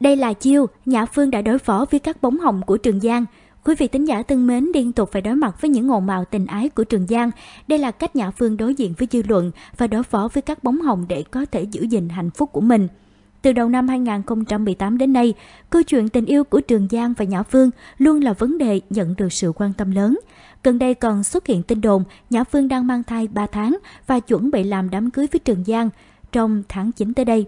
Đây là chiêu Nhã Phương đã đối phó với các bóng hồng của Trường Giang. Quý vị tính giả thân mến liên tục phải đối mặt với những ngồn màu tình ái của Trường Giang. Đây là cách Nhã Phương đối diện với dư luận và đối phó với các bóng hồng để có thể giữ gìn hạnh phúc của mình. Từ đầu năm 2018 đến nay, câu chuyện tình yêu của Trường Giang và Nhã Phương luôn là vấn đề nhận được sự quan tâm lớn. Gần đây còn xuất hiện tin đồn Nhã Phương đang mang thai 3 tháng và chuẩn bị làm đám cưới với Trường Giang trong tháng 9 tới đây.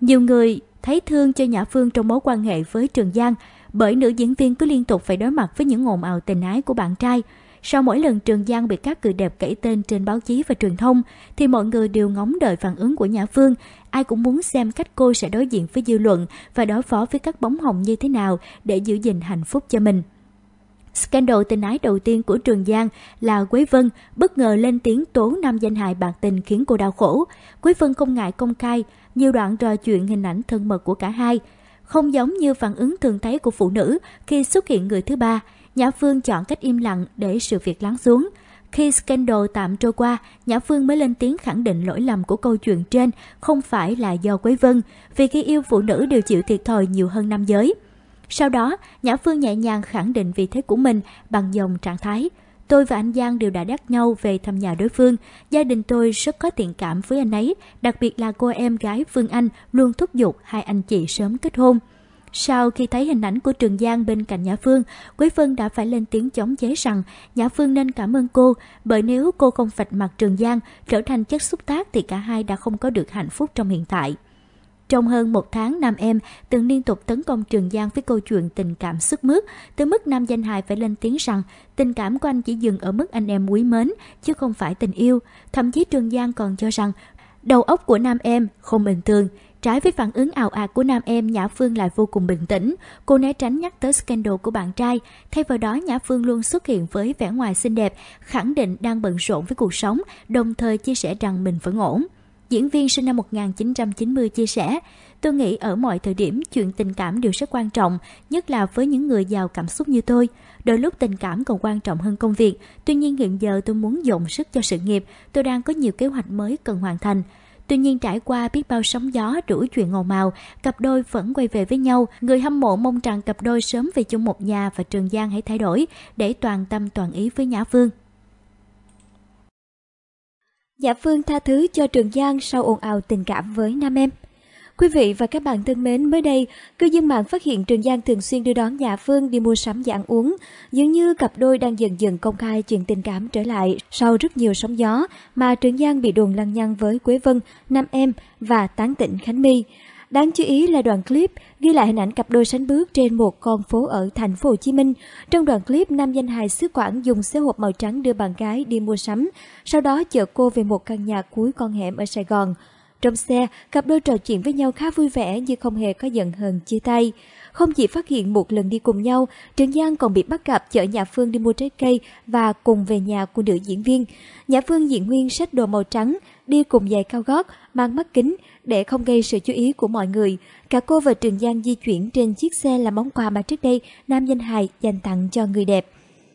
Nhiều người thấy thương cho Nhã Phương trong mối quan hệ với Trường Giang, bởi nữ diễn viên cứ liên tục phải đối mặt với những ồn ào tình ái của bạn trai. Sau mỗi lần Trường Giang bị các cự đẹp kể tên trên báo chí và truyền thông, thì mọi người đều ngóng đợi phản ứng của Nhã Phương. Ai cũng muốn xem cách cô sẽ đối diện với dư luận và đối phó với các bóng hồng như thế nào để giữ gìn hạnh phúc cho mình. Scandal tình ái đầu tiên của Trường Giang là Quế Vân bất ngờ lên tiếng tố nam danh hài bạc tình khiến cô đau khổ. Quế Vân không ngại công khai nhiều đoạn trò chuyện hình ảnh thân mật của cả hai. Không giống như phản ứng thường thấy của phụ nữ khi xuất hiện người thứ ba, Nhã Phương chọn cách im lặng để sự việc lắng xuống. Khi scandal tạm trôi qua, Nhã Phương mới lên tiếng khẳng định lỗi lầm của câu chuyện trên không phải là do Quế Vân, vì khi yêu phụ nữ đều chịu thiệt thòi nhiều hơn nam giới. Sau đó, Nhã Phương nhẹ nhàng khẳng định vị thế của mình bằng dòng trạng thái Tôi và anh Giang đều đã đắc nhau về thăm nhà đối phương. Gia đình tôi rất có thiện cảm với anh ấy, đặc biệt là cô em gái Phương Anh luôn thúc giục hai anh chị sớm kết hôn. Sau khi thấy hình ảnh của Trường Giang bên cạnh Nhã Phương, Quế Vân đã phải lên tiếng chống chế rằng Nhã Phương nên cảm ơn cô, bởi nếu cô không vạch mặt Trường Giang, trở thành chất xúc tác thì cả hai đã không có được hạnh phúc trong hiện tại. Trong hơn một tháng, nam em từng liên tục tấn công Trường Giang với câu chuyện tình cảm sức mướt, tới mức nam danh hài phải lên tiếng rằng tình cảm của anh chỉ dừng ở mức anh em quý mến, chứ không phải tình yêu. Thậm chí Trường Giang còn cho rằng đầu óc của nam em không bình thường. Trái với phản ứng ảo ạt của nam em, Nhã Phương lại vô cùng bình tĩnh. Cô né tránh nhắc tới scandal của bạn trai. Thay vào đó, Nhã Phương luôn xuất hiện với vẻ ngoài xinh đẹp, khẳng định đang bận rộn với cuộc sống, đồng thời chia sẻ rằng mình vẫn ổn. Diễn viên sinh năm 1990 chia sẻ, tôi nghĩ ở mọi thời điểm chuyện tình cảm đều rất quan trọng, nhất là với những người giàu cảm xúc như tôi. Đôi lúc tình cảm còn quan trọng hơn công việc, tuy nhiên hiện giờ tôi muốn dồn sức cho sự nghiệp, tôi đang có nhiều kế hoạch mới cần hoàn thành. Tuy nhiên trải qua biết bao sóng gió đủ chuyện ngầu màu, cặp đôi vẫn quay về với nhau. Người hâm mộ mong rằng cặp đôi sớm về chung một nhà và Trường Giang hãy thay đổi để toàn tâm toàn ý với Nhã Phương. Dạ Phương tha thứ cho Trường Giang sau ồn ào tình cảm với nam em. Quý vị và các bạn thân mến, mới đây, cư dân mạng phát hiện Trường Giang thường xuyên đưa đón Dạ Phương đi mua sắm và ăn uống. Dường như cặp đôi đang dần dần công khai chuyện tình cảm trở lại sau rất nhiều sóng gió mà Trường Giang bị đồn lăng nhăng với Quế Vân, Nam Em và tán tỉnh Khánh My. Đáng chú ý là đoạn clip ghi lại hình ảnh cặp đôi sánh bước trên một con phố ở thành phố Hồ Chí Minh. Trong đoạn clip, nam danh hài xứ Quảng dùng xe hộp màu trắng đưa bạn gái đi mua sắm, sau đó chở cô về một căn nhà cuối con hẻm ở Sài Gòn. Trong xe, cặp đôi trò chuyện với nhau khá vui vẻ nhưng không hề có giận hờn chia tay. Không chỉ phát hiện một lần đi cùng nhau, Trần Giang còn bị bắt gặp chở Nhã Phương đi mua trái cây và cùng về nhà của nữ diễn viên. Nhã Phương diện nguyên sách đồ màu trắng, đi cùng giày cao gót, mang mắt kính để không gây sự chú ý của mọi người. Cả cô và Trường Giang di chuyển trên chiếc xe là món quà mà trước đây nam danh hài dành tặng cho người đẹp.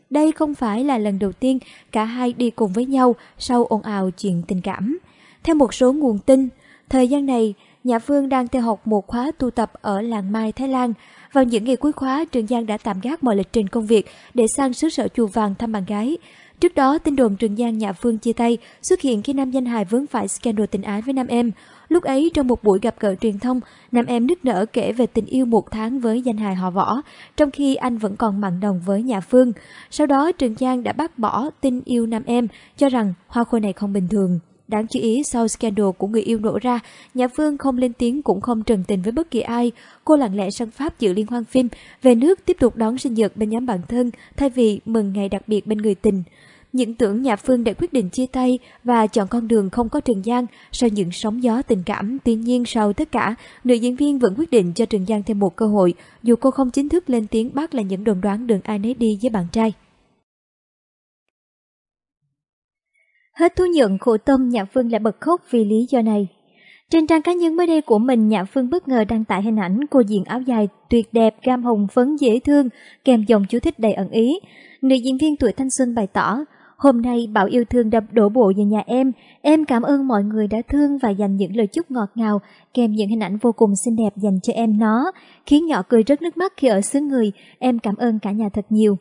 Đây không phải là lần đầu tiên cả hai đi cùng với nhau sau ồn ào chuyện tình cảm. Theo một số nguồn tin, thời gian này, Nhã Phương đang theo học một khóa tu tập ở làng Mai, Thái Lan. Vào những ngày cuối khóa, Trường Giang đã tạm gác mọi lịch trình công việc để sang xứ sở chùa vàng thăm bạn gái. Trước đó, tin đồn Trường Giang Nhã Phương chia tay xuất hiện khi nam danh hài vướng phải scandal tình ái với nam em. Lúc ấy, trong một buổi gặp gỡ truyền thông, nam em nức nở kể về tình yêu một tháng với danh hài họ võ, trong khi anh vẫn còn mặn đồng với Nhã Phương. Sau đó, Trường Giang đã bác bỏ tin yêu nam em, cho rằng hoa khôi này không bình thường. Đáng chú ý sau scandal của người yêu nổ ra, nhà Phương không lên tiếng cũng không trần tình với bất kỳ ai. Cô lặng lẽ sang Pháp dự liên hoan phim, về nước tiếp tục đón sinh nhật bên nhóm bạn thân thay vì mừng ngày đặc biệt bên người tình. Những tưởng nhà Phương đã quyết định chia tay và chọn con đường không có Trường Giang sau những sóng gió tình cảm. Tuy nhiên sau tất cả, nữ diễn viên vẫn quyết định cho Trường Giang thêm một cơ hội, dù cô không chính thức lên tiếng bác là những đồn đoán đường ai nấy đi với bạn trai. Hết thú nhận khổ tâm Nhã Phương lại bật khóc vì lý do này. Trên trang cá nhân mới đây của mình, Nhã Phương bất ngờ đăng tải hình ảnh cô diện áo dài tuyệt đẹp, gam hồng phấn dễ thương, kèm dòng chú thích đầy ẩn ý. Nữ diễn viên tuổi thanh xuân bày tỏ, Hôm nay Bảo yêu thương đập đổ bộ về nhà em. Em cảm ơn mọi người đã thương và dành những lời chúc ngọt ngào, kèm những hình ảnh vô cùng xinh đẹp dành cho em nó. Khiến nhỏ cười rất nước mắt khi ở xứ người, em cảm ơn cả nhà thật nhiều.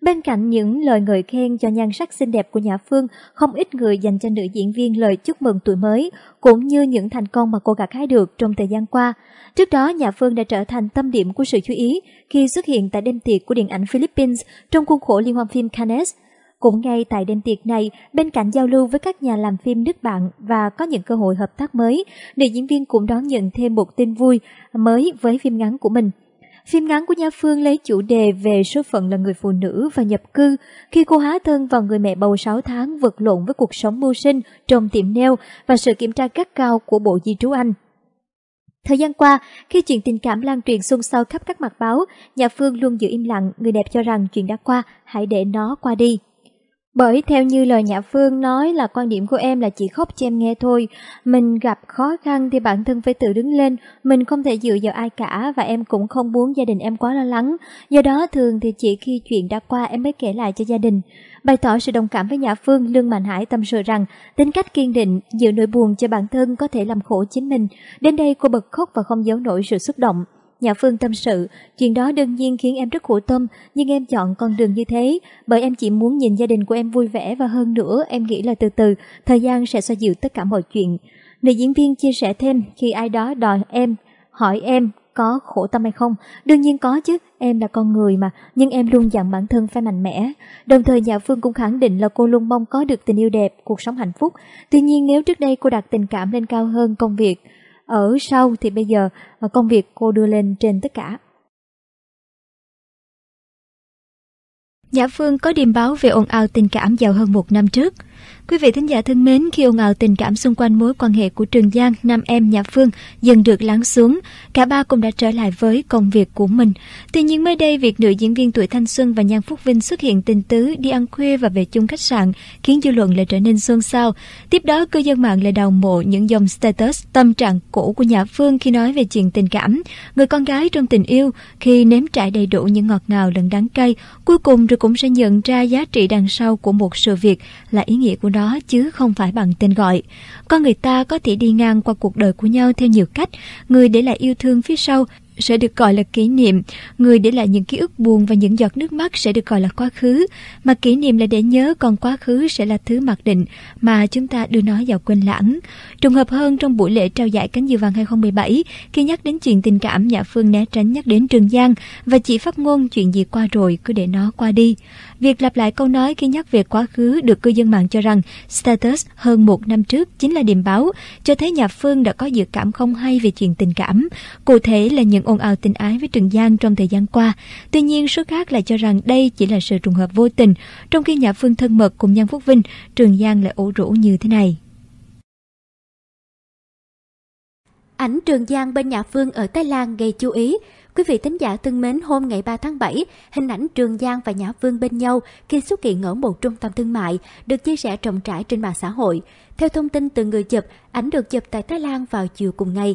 Bên cạnh những lời ngợi khen cho nhan sắc xinh đẹp của Nhã Phương, không ít người dành cho nữ diễn viên lời chúc mừng tuổi mới, cũng như những thành công mà cô gặt hái được trong thời gian qua. Trước đó, Nhã Phương đã trở thành tâm điểm của sự chú ý khi xuất hiện tại đêm tiệc của điện ảnh Philippines trong khuôn khổ liên hoan phim Cannes. Cũng ngay tại đêm tiệc này, bên cạnh giao lưu với các nhà làm phim nước bạn và có những cơ hội hợp tác mới, nữ diễn viên cũng đón nhận thêm một tin vui mới với phim ngắn của mình – Phim ngắn của Nha Phương lấy chủ đề về số phận là người phụ nữ và nhập cư khi cô há thân vào người mẹ bầu 6 tháng vật lộn với cuộc sống mưu sinh trong tiệm neo và sự kiểm tra gắt cao của Bộ Di trú Anh. Thời gian qua, khi chuyện tình cảm lan truyền xôn xao khắp các mặt báo, nhà Phương luôn giữ im lặng, người đẹp cho rằng chuyện đã qua, hãy để nó qua đi. Bởi theo như lời Nhã Phương nói là quan điểm của em là chỉ khóc cho em nghe thôi. Mình gặp khó khăn thì bản thân phải tự đứng lên, mình không thể dựa vào ai cả và em cũng không muốn gia đình em quá lo lắng. Do đó thường thì chỉ khi chuyện đã qua em mới kể lại cho gia đình. Bày tỏ sự đồng cảm với Nhã Phương, Lương Mạnh Hải tâm sự rằng tính cách kiên định, giữ nỗi buồn cho bản thân có thể làm khổ chính mình. Đến đây cô bật khóc và không giấu nổi sự xúc động. Nhà Phương tâm sự, chuyện đó đương nhiên khiến em rất khổ tâm, nhưng em chọn con đường như thế, bởi em chỉ muốn nhìn gia đình của em vui vẻ và hơn nữa em nghĩ là từ từ, thời gian sẽ xoa dịu tất cả mọi chuyện. Nữ diễn viên chia sẻ thêm, khi ai đó đòi em, hỏi em có khổ tâm hay không, đương nhiên có chứ, em là con người mà, nhưng em luôn dặn bản thân phải mạnh mẽ. Đồng thời nhà Phương cũng khẳng định là cô luôn mong có được tình yêu đẹp, cuộc sống hạnh phúc. Tuy nhiên nếu trước đây cô đặt tình cảm lên cao hơn công việc, ở sau thì bây giờ à, công việc cô đưa lên trên tất cả. Nhã Phương có điềm báo về ồn ào tình cảm giàu hơn một năm trước – Quý vị thính giả thân mến, khi ồn ào tình cảm xung quanh mối quan hệ của Trường Giang, Nam Em, nhà Phương dần được lắng xuống, cả ba cũng đã trở lại với công việc của mình. Tuy nhiên mới đây, việc nữ diễn viên tuổi thanh xuân và Nhan Phúc Vinh xuất hiện tình tứ đi ăn khuya và về chung khách sạn khiến dư luận lại trở nên xôn xao. Tiếp đó, cư dân mạng lại đào mộ những dòng status tâm trạng cũ của nhà Phương khi nói về chuyện tình cảm, người con gái trong tình yêu khi nếm trải đầy đủ những ngọt ngào lẫn đắng cay, cuối cùng rồi cũng sẽ nhận ra giá trị đằng sau của một sự việc là ý nghĩa nghĩa của nó chứ không phải bằng tên gọi. Con người ta có thể đi ngang qua cuộc đời của nhau theo nhiều cách, người để lại yêu thương phía sau sẽ được gọi là kỷ niệm, người để lại những ký ức buồn và những giọt nước mắt sẽ được gọi là quá khứ, mà kỷ niệm là để nhớ còn quá khứ sẽ là thứ mặc định mà chúng ta đưa nó vào quên lãng. Trùng hợp hơn trong buổi lễ trao giải cánh diều vàng 2017, khi nhắc đến chuyện tình cảm, Nhã Phương né tránh nhắc đến Trường Giang và chỉ phát ngôn chuyện gì qua rồi cứ để nó qua đi. Việc lặp lại câu nói khi nhắc về quá khứ được cư dân mạng cho rằng status hơn một năm trước chính là điểm báo, cho thấy nhà Phương đã có dự cảm không hay về chuyện tình cảm, cụ thể là những ồn ào tình ái với trường Giang trong thời gian qua. Tuy nhiên, số khác lại cho rằng đây chỉ là sự trùng hợp vô tình, trong khi nhà Phương thân mật cùng Nhan Phúc Vinh, Trường Giang lại ủ rũ như thế này. Ảnh Trường Giang bên nhà Phương ở Thái Lan gây chú ý Quý vị thính giả thân mến, hôm ngày 3 tháng 7, hình ảnh Trường Giang và Nhã Phương bên nhau khi xuất hiện ở một trung tâm thương mại được chia sẻ rộng rãi trên mạng xã hội. Theo thông tin từ người chụp, ảnh được chụp tại Thái Lan vào chiều cùng ngày.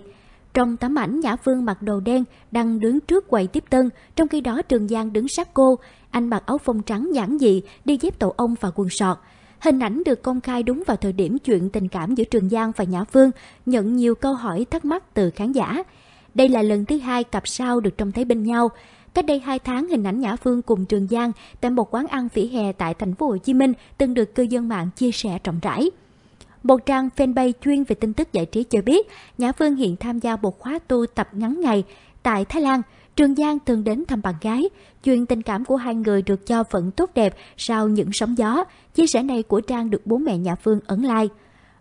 Trong tấm ảnh Nhã Phương mặc đồ đen đang đứng trước quầy tiếp tân, trong khi đó Trường Giang đứng sát cô. Anh mặc áo phông trắng giản dị, đi dép tổ ong và quần sọt. Hình ảnh được công khai đúng vào thời điểm chuyện tình cảm giữa Trường Giang và Nhã Phương nhận nhiều câu hỏi thắc mắc từ khán giả. Đây là lần thứ hai cặp sao được trông thấy bên nhau. Cách đây 2 tháng, hình ảnh Nhã Phương cùng Trường Giang tại một quán ăn vỉa hè tại thành phố Hồ Chí Minh từng được cư dân mạng chia sẻ rộng rãi. Một trang fanpage chuyên về tin tức giải trí cho biết, Nhã Phương hiện tham gia một khóa tu tập ngắn ngày tại Thái Lan. Trường Giang thường đến thăm bạn gái. Chuyện tình cảm của hai người được cho vẫn tốt đẹp sau những sóng gió. Chia sẻ này của Trang được bố mẹ Nhã Phương ấn like.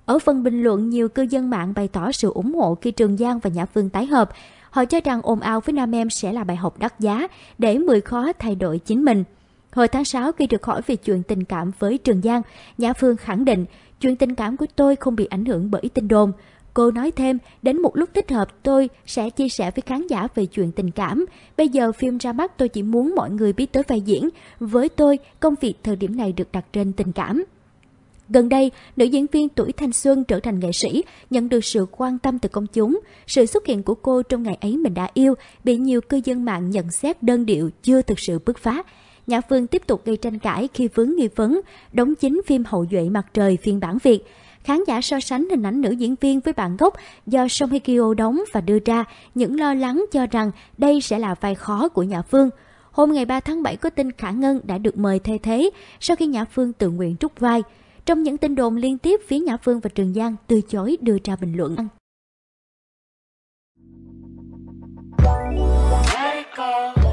Ở phần bình luận, nhiều cư dân mạng bày tỏ sự ủng hộ khi Trường Giang và Nhã Phương tái hợp. Họ cho rằng ồn ào với Nam Em sẽ là bài học đắt giá để mười khó thay đổi chính mình. Hồi tháng 6 khi được hỏi về chuyện tình cảm với Trường Giang, Nhã Phương khẳng định chuyện tình cảm của tôi không bị ảnh hưởng bởi tin đồn. Cô nói thêm, đến một lúc thích hợp tôi sẽ chia sẻ với khán giả về chuyện tình cảm. Bây giờ phim ra mắt tôi chỉ muốn mọi người biết tới vai diễn. Với tôi, công việc thời điểm này được đặt trên tình cảm. Gần đây, nữ diễn viên tuổi thanh xuân trở thành nghệ sĩ, nhận được sự quan tâm từ công chúng. Sự xuất hiện của cô trong ngày ấy mình đã yêu, bị nhiều cư dân mạng nhận xét đơn điệu chưa thực sự bứt phá. Nhã Phương tiếp tục gây tranh cãi khi vướng nghi vấn, đóng chính phim Hậu duệ mặt trời phiên bản Việt. Khán giả so sánh hình ảnh nữ diễn viên với bạn gốc do Song Hye Kyo đóng và đưa ra những lo lắng cho rằng đây sẽ là vai khó của Nhã Phương. Hôm ngày 3 tháng 7 có tin Khả Ngân đã được mời thay thế sau khi Nhã Phương tự nguyện trút vai. Trong những tin đồn liên tiếp, phía Nhã Phương và Trường Giang từ chối đưa ra bình luận. Let